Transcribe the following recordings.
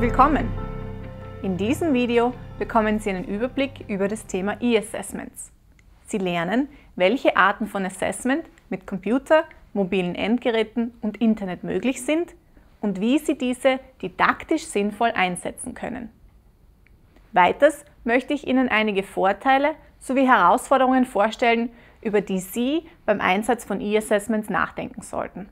Herzlich willkommen! In diesem Video bekommen Sie einen Überblick über das Thema E-Assessments. Sie lernen, welche Arten von Assessment mit Computer, mobilen Endgeräten und Internet möglich sind und wie Sie diese didaktisch sinnvoll einsetzen können. Weiters möchte ich Ihnen einige Vorteile sowie Herausforderungen vorstellen, über die Sie beim Einsatz von E-Assessments nachdenken sollten.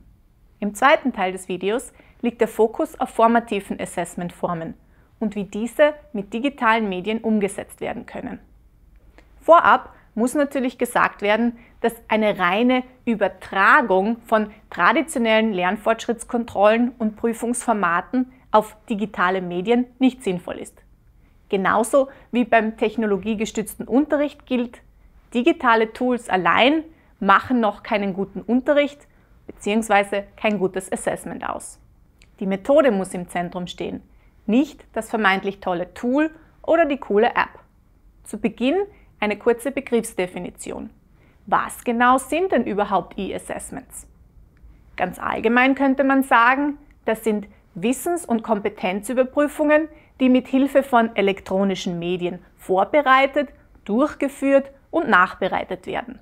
Im zweiten Teil des Videos liegt der Fokus auf formativen Assessmentformen und wie diese mit digitalen Medien umgesetzt werden können. Vorab muss natürlich gesagt werden, dass eine reine Übertragung von traditionellen Lernfortschrittskontrollen und Prüfungsformaten auf digitale Medien nicht sinnvoll ist. Genauso wie beim technologiegestützten Unterricht gilt, digitale Tools allein machen noch keinen guten Unterricht bzw. kein gutes Assessment aus. Die Methode muss im Zentrum stehen, nicht das vermeintlich tolle Tool oder die coole App. Zu Beginn eine kurze Begriffsdefinition. Was genau sind denn überhaupt E-Assessments? Ganz allgemein könnte man sagen, das sind Wissens- und Kompetenzüberprüfungen, die mit Hilfe von elektronischen Medien vorbereitet, durchgeführt und nachbereitet werden.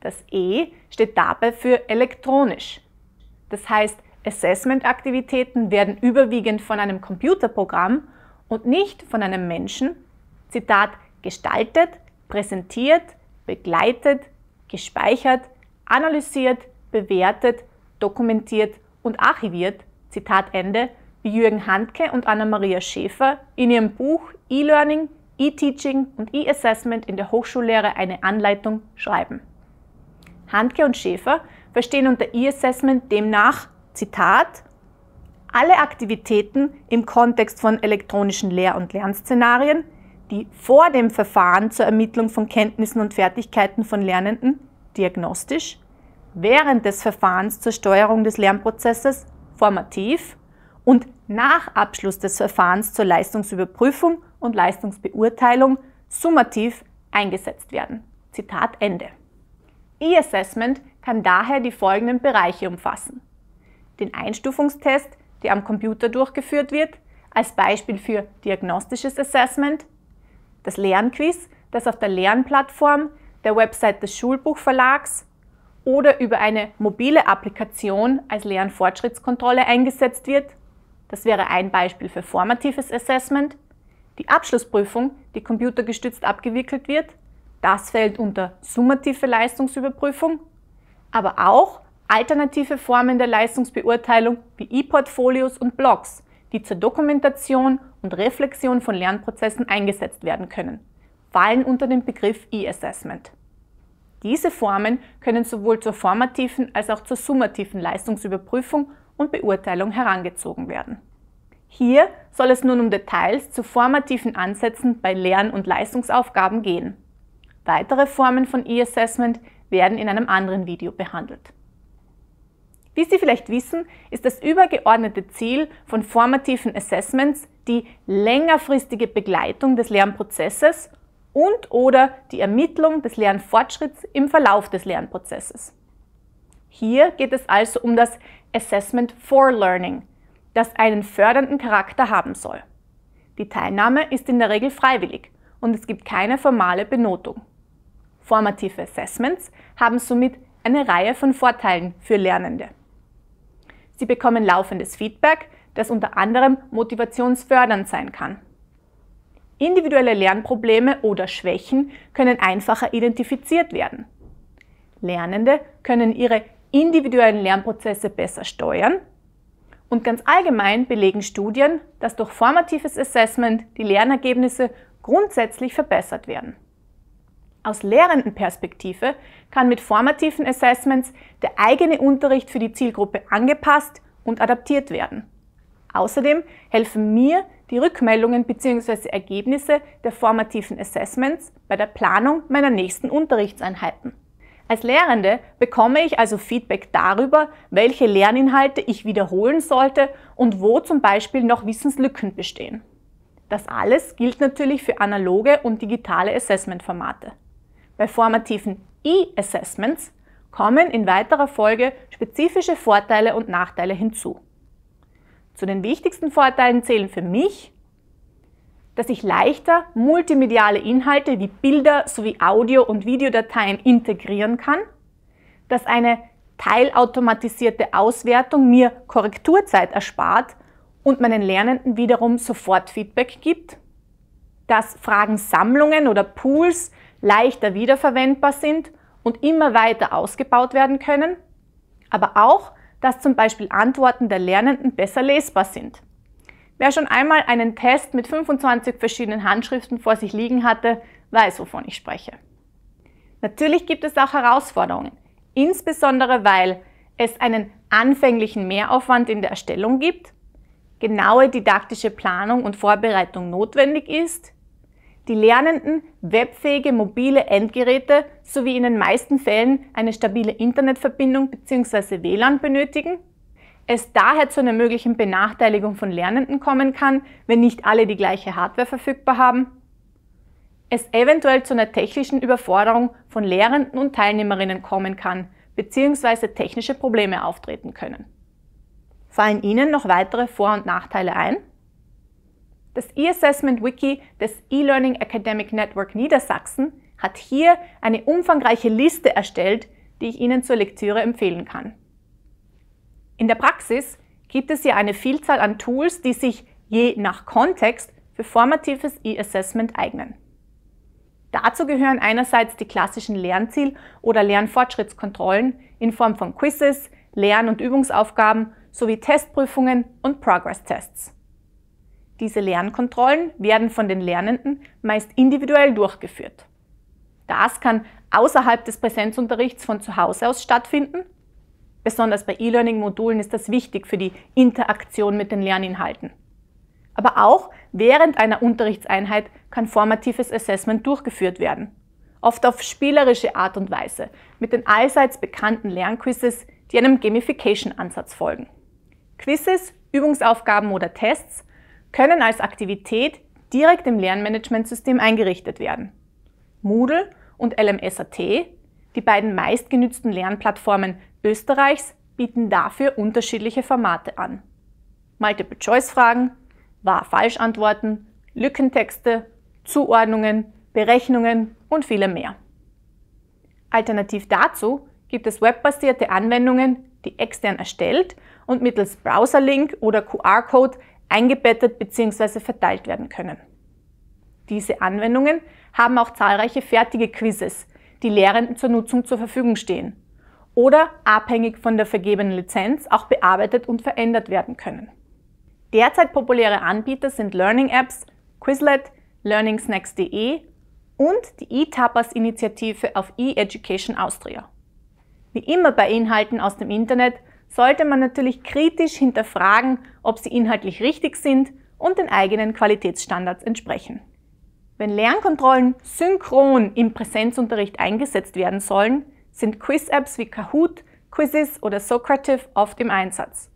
Das E steht dabei für elektronisch. Das heißt, Assessment-Aktivitäten werden überwiegend von einem Computerprogramm und nicht von einem Menschen, Zitat, gestaltet, präsentiert, begleitet, gespeichert, analysiert, bewertet, dokumentiert und archiviert, Zitat Ende, wie Jürgen Handke und Anna-Maria Schäfer in ihrem Buch E-Learning, E-Teaching und E-Assessment in der Hochschullehre eine Anleitung schreiben. Handke und Schäfer verstehen unter E-Assessment demnach Zitat, alle Aktivitäten im Kontext von elektronischen Lehr- und Lernszenarien, die vor dem Verfahren zur Ermittlung von Kenntnissen und Fertigkeiten von Lernenden diagnostisch, während des Verfahrens zur Steuerung des Lernprozesses formativ und nach Abschluss des Verfahrens zur Leistungsüberprüfung und Leistungsbeurteilung summativ eingesetzt werden. Zitat Ende. E-Assessment kann daher die folgenden Bereiche umfassen den Einstufungstest, der am Computer durchgeführt wird, als Beispiel für diagnostisches Assessment, das Lernquiz, das auf der Lernplattform der Website des Schulbuchverlags oder über eine mobile Applikation als Lernfortschrittskontrolle eingesetzt wird. Das wäre ein Beispiel für formatives Assessment. Die Abschlussprüfung, die computergestützt abgewickelt wird, das fällt unter summative Leistungsüberprüfung, aber auch alternative Formen der Leistungsbeurteilung wie E-Portfolios und Blogs, die zur Dokumentation und Reflexion von Lernprozessen eingesetzt werden können, fallen unter den Begriff E-Assessment. Diese Formen können sowohl zur formativen als auch zur summativen Leistungsüberprüfung und Beurteilung herangezogen werden. Hier soll es nun um Details zu formativen Ansätzen bei Lern- und Leistungsaufgaben gehen. Weitere Formen von E-Assessment werden in einem anderen Video behandelt. Wie Sie vielleicht wissen, ist das übergeordnete Ziel von formativen Assessments die längerfristige Begleitung des Lernprozesses und oder die Ermittlung des Lernfortschritts im Verlauf des Lernprozesses. Hier geht es also um das Assessment for Learning, das einen fördernden Charakter haben soll. Die Teilnahme ist in der Regel freiwillig und es gibt keine formale Benotung. Formative Assessments haben somit eine Reihe von Vorteilen für Lernende. Sie bekommen laufendes Feedback, das unter anderem motivationsfördernd sein kann. Individuelle Lernprobleme oder Schwächen können einfacher identifiziert werden. Lernende können ihre individuellen Lernprozesse besser steuern. Und ganz allgemein belegen Studien, dass durch formatives Assessment die Lernergebnisse grundsätzlich verbessert werden. Aus Lehrendenperspektive kann mit formativen Assessments der eigene Unterricht für die Zielgruppe angepasst und adaptiert werden. Außerdem helfen mir die Rückmeldungen bzw. Ergebnisse der formativen Assessments bei der Planung meiner nächsten Unterrichtseinheiten. Als Lehrende bekomme ich also Feedback darüber, welche Lerninhalte ich wiederholen sollte und wo zum Beispiel noch Wissenslücken bestehen. Das alles gilt natürlich für analoge und digitale Assessment-Formate bei formativen E-Assessments kommen in weiterer Folge spezifische Vorteile und Nachteile hinzu. Zu den wichtigsten Vorteilen zählen für mich, dass ich leichter multimediale Inhalte wie Bilder sowie Audio- und Videodateien integrieren kann, dass eine teilautomatisierte Auswertung mir Korrekturzeit erspart und meinen Lernenden wiederum sofort Feedback gibt, dass Fragensammlungen oder Pools leichter wiederverwendbar sind und immer weiter ausgebaut werden können, aber auch, dass zum Beispiel Antworten der Lernenden besser lesbar sind. Wer schon einmal einen Test mit 25 verschiedenen Handschriften vor sich liegen hatte, weiß, wovon ich spreche. Natürlich gibt es auch Herausforderungen, insbesondere weil es einen anfänglichen Mehraufwand in der Erstellung gibt, genaue didaktische Planung und Vorbereitung notwendig ist, die Lernenden webfähige mobile Endgeräte sowie in den meisten Fällen eine stabile Internetverbindung bzw. WLAN benötigen, es daher zu einer möglichen Benachteiligung von Lernenden kommen kann, wenn nicht alle die gleiche Hardware verfügbar haben, es eventuell zu einer technischen Überforderung von Lehrenden und Teilnehmerinnen kommen kann bzw. technische Probleme auftreten können. Fallen Ihnen noch weitere Vor- und Nachteile ein? Das E-Assessment Wiki des E-Learning Academic Network Niedersachsen hat hier eine umfangreiche Liste erstellt, die ich Ihnen zur Lektüre empfehlen kann. In der Praxis gibt es hier eine Vielzahl an Tools, die sich je nach Kontext für formatives E-Assessment eignen. Dazu gehören einerseits die klassischen Lernziel- oder Lernfortschrittskontrollen in Form von Quizzes, Lern- und Übungsaufgaben sowie Testprüfungen und Progress-Tests. Diese Lernkontrollen werden von den Lernenden meist individuell durchgeführt. Das kann außerhalb des Präsenzunterrichts von zu Hause aus stattfinden. Besonders bei E-Learning-Modulen ist das wichtig für die Interaktion mit den Lerninhalten. Aber auch während einer Unterrichtseinheit kann formatives Assessment durchgeführt werden. Oft auf spielerische Art und Weise, mit den allseits bekannten Lernquizzes, die einem Gamification-Ansatz folgen. Quizzes, Übungsaufgaben oder Tests können als Aktivität direkt im Lernmanagementsystem eingerichtet werden. Moodle und LMSAT, die beiden meistgenützten Lernplattformen Österreichs, bieten dafür unterschiedliche Formate an. Multiple-Choice-Fragen, Wahr-Falsch-Antworten, Lückentexte, Zuordnungen, Berechnungen und viele mehr. Alternativ dazu gibt es webbasierte Anwendungen, die extern erstellt und mittels Browserlink oder QR-Code eingebettet bzw. verteilt werden können. Diese Anwendungen haben auch zahlreiche fertige Quizzes, die Lehrenden zur Nutzung zur Verfügung stehen oder abhängig von der vergebenen Lizenz auch bearbeitet und verändert werden können. Derzeit populäre Anbieter sind Learning Apps, Quizlet, learningsnacks.de und die eTapas-Initiative auf eEducation Austria. Wie immer bei Inhalten aus dem Internet sollte man natürlich kritisch hinterfragen, ob sie inhaltlich richtig sind und den eigenen Qualitätsstandards entsprechen. Wenn Lernkontrollen synchron im Präsenzunterricht eingesetzt werden sollen, sind Quiz-Apps wie Kahoot, Quizzes oder Socrative oft im Einsatz.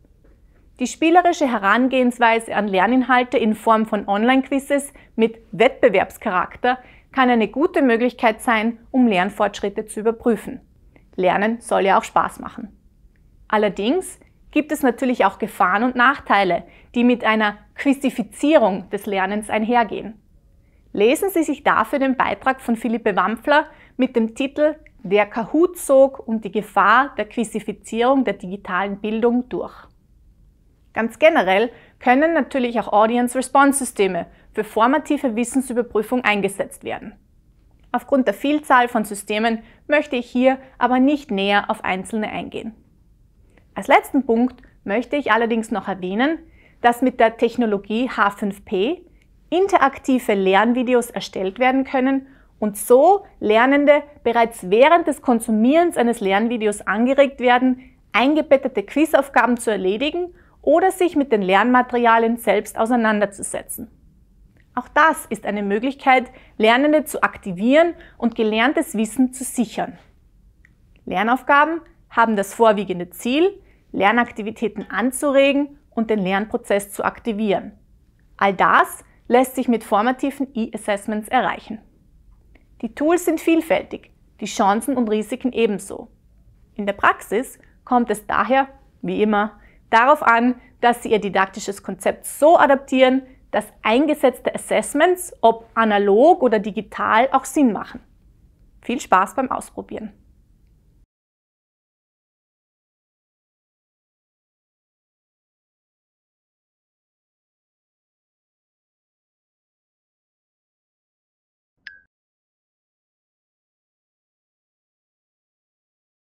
Die spielerische Herangehensweise an Lerninhalte in Form von Online-Quizzes mit Wettbewerbscharakter kann eine gute Möglichkeit sein, um Lernfortschritte zu überprüfen. Lernen soll ja auch Spaß machen. Allerdings gibt es natürlich auch Gefahren und Nachteile, die mit einer Quizifizierung des Lernens einhergehen. Lesen Sie sich dafür den Beitrag von Philippe Wampfler mit dem Titel Der Kahoot-Sog und die Gefahr der Quizifizierung der digitalen Bildung durch. Ganz generell können natürlich auch Audience-Response-Systeme für formative Wissensüberprüfung eingesetzt werden. Aufgrund der Vielzahl von Systemen möchte ich hier aber nicht näher auf einzelne eingehen. Als letzten Punkt möchte ich allerdings noch erwähnen, dass mit der Technologie H5P interaktive Lernvideos erstellt werden können und so Lernende bereits während des Konsumierens eines Lernvideos angeregt werden, eingebettete Quizaufgaben zu erledigen oder sich mit den Lernmaterialien selbst auseinanderzusetzen. Auch das ist eine Möglichkeit, Lernende zu aktivieren und gelerntes Wissen zu sichern. Lernaufgaben haben das vorwiegende Ziel, Lernaktivitäten anzuregen und den Lernprozess zu aktivieren. All das lässt sich mit formativen E-Assessments erreichen. Die Tools sind vielfältig, die Chancen und Risiken ebenso. In der Praxis kommt es daher, wie immer, darauf an, dass Sie Ihr didaktisches Konzept so adaptieren, dass eingesetzte Assessments, ob analog oder digital, auch Sinn machen. Viel Spaß beim Ausprobieren!